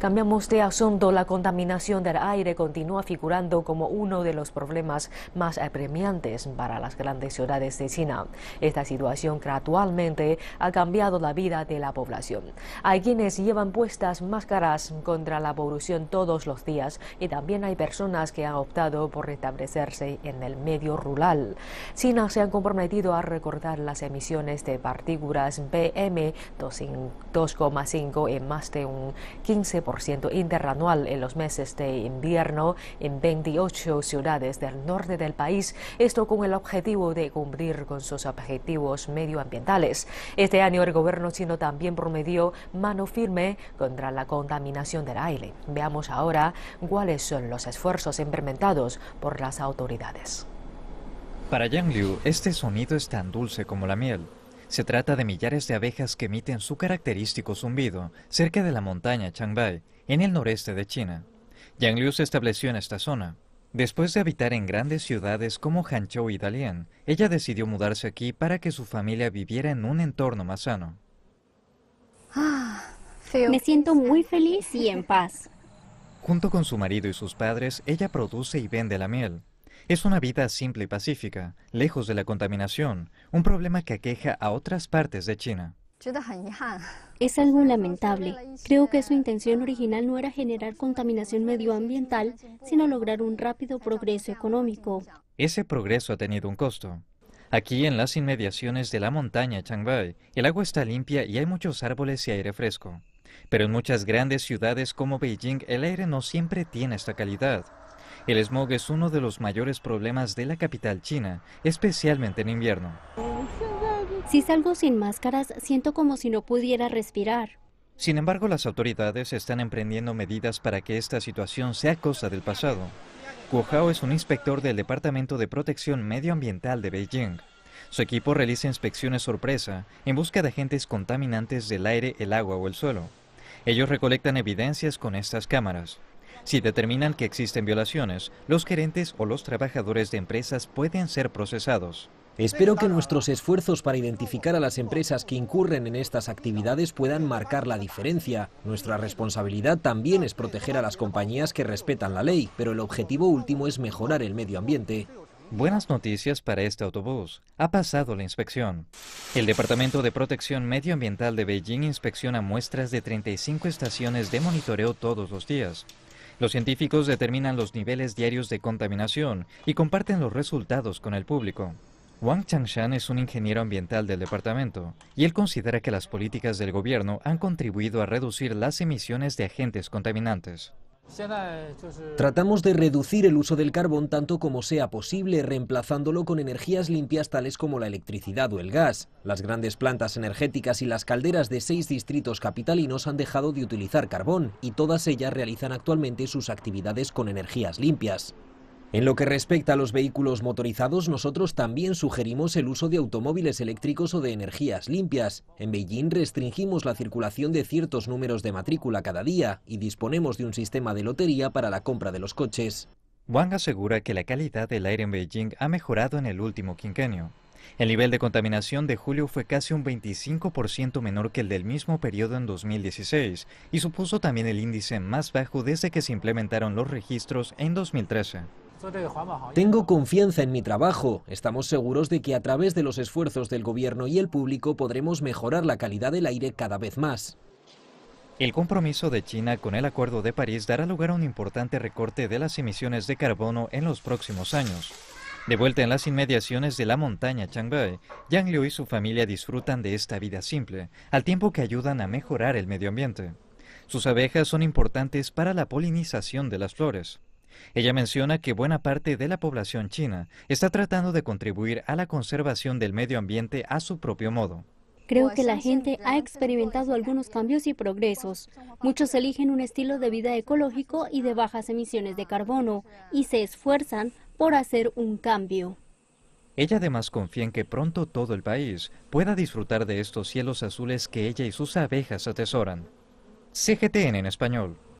Cambiamos de asunto. La contaminación del aire continúa figurando como uno de los problemas más apremiantes para las grandes ciudades de China. Esta situación gradualmente ha cambiado la vida de la población. Hay quienes llevan puestas máscaras contra la polución todos los días y también hay personas que han optado por restablecerse en el medio rural. China se ha comprometido a recortar las emisiones de partículas PM 2,5 en más de un 15% interanual en los meses de invierno en 28 ciudades del norte del país, esto con el objetivo de cumplir con sus objetivos medioambientales. Este año el gobierno chino también promedió mano firme contra la contaminación del aire. Veamos ahora cuáles son los esfuerzos implementados por las autoridades. Para Yang Liu, este sonido es tan dulce como la miel. Se trata de millares de abejas que emiten su característico zumbido cerca de la montaña Changbai, en el noreste de China. Yang Liu se estableció en esta zona. Después de habitar en grandes ciudades como Hangzhou y Dalian, ella decidió mudarse aquí para que su familia viviera en un entorno más sano. Me siento muy feliz y en paz. Junto con su marido y sus padres, ella produce y vende la miel, es una vida simple y pacífica, lejos de la contaminación, un problema que aqueja a otras partes de China. Es algo lamentable. Creo que su intención original no era generar contaminación medioambiental, sino lograr un rápido progreso económico. Ese progreso ha tenido un costo. Aquí, en las inmediaciones de la montaña Changbai, el agua está limpia y hay muchos árboles y aire fresco. Pero en muchas grandes ciudades como Beijing, el aire no siempre tiene esta calidad. El smog es uno de los mayores problemas de la capital china, especialmente en invierno. Si salgo sin máscaras, siento como si no pudiera respirar. Sin embargo, las autoridades están emprendiendo medidas para que esta situación sea cosa del pasado. Guo es un inspector del Departamento de Protección Medioambiental de Beijing. Su equipo realiza inspecciones sorpresa en busca de agentes contaminantes del aire, el agua o el suelo. Ellos recolectan evidencias con estas cámaras. Si determinan que existen violaciones, los gerentes o los trabajadores de empresas pueden ser procesados. Espero que nuestros esfuerzos para identificar a las empresas que incurren en estas actividades puedan marcar la diferencia. Nuestra responsabilidad también es proteger a las compañías que respetan la ley, pero el objetivo último es mejorar el medio ambiente. Buenas noticias para este autobús. Ha pasado la inspección. El Departamento de Protección Medioambiental de Beijing inspecciona muestras de 35 estaciones de monitoreo todos los días. Los científicos determinan los niveles diarios de contaminación y comparten los resultados con el público. Wang Changshan es un ingeniero ambiental del departamento y él considera que las políticas del gobierno han contribuido a reducir las emisiones de agentes contaminantes. Eh, Tratamos de reducir el uso del carbón tanto como sea posible, reemplazándolo con energías limpias tales como la electricidad o el gas. Las grandes plantas energéticas y las calderas de seis distritos capitalinos han dejado de utilizar carbón y todas ellas realizan actualmente sus actividades con energías limpias. En lo que respecta a los vehículos motorizados, nosotros también sugerimos el uso de automóviles eléctricos o de energías limpias. En Beijing restringimos la circulación de ciertos números de matrícula cada día y disponemos de un sistema de lotería para la compra de los coches. Wang asegura que la calidad del aire en Beijing ha mejorado en el último quinquenio. El nivel de contaminación de julio fue casi un 25% menor que el del mismo periodo en 2016 y supuso también el índice más bajo desde que se implementaron los registros en 2013. Tengo confianza en mi trabajo. Estamos seguros de que a través de los esfuerzos del gobierno y el público podremos mejorar la calidad del aire cada vez más. El compromiso de China con el Acuerdo de París dará lugar a un importante recorte de las emisiones de carbono en los próximos años. De vuelta en las inmediaciones de la montaña Changbai, Yang Liu y su familia disfrutan de esta vida simple, al tiempo que ayudan a mejorar el medio ambiente. Sus abejas son importantes para la polinización de las flores. Ella menciona que buena parte de la población china está tratando de contribuir a la conservación del medio ambiente a su propio modo. Creo pues que la gente ha experimentado algunos cambios y progresos. Muchos eligen un estilo de vida ecológico y de bajas emisiones de carbono y se esfuerzan por hacer un cambio. Ella además confía en que pronto todo el país pueda disfrutar de estos cielos azules que ella y sus abejas atesoran. CGTN en español.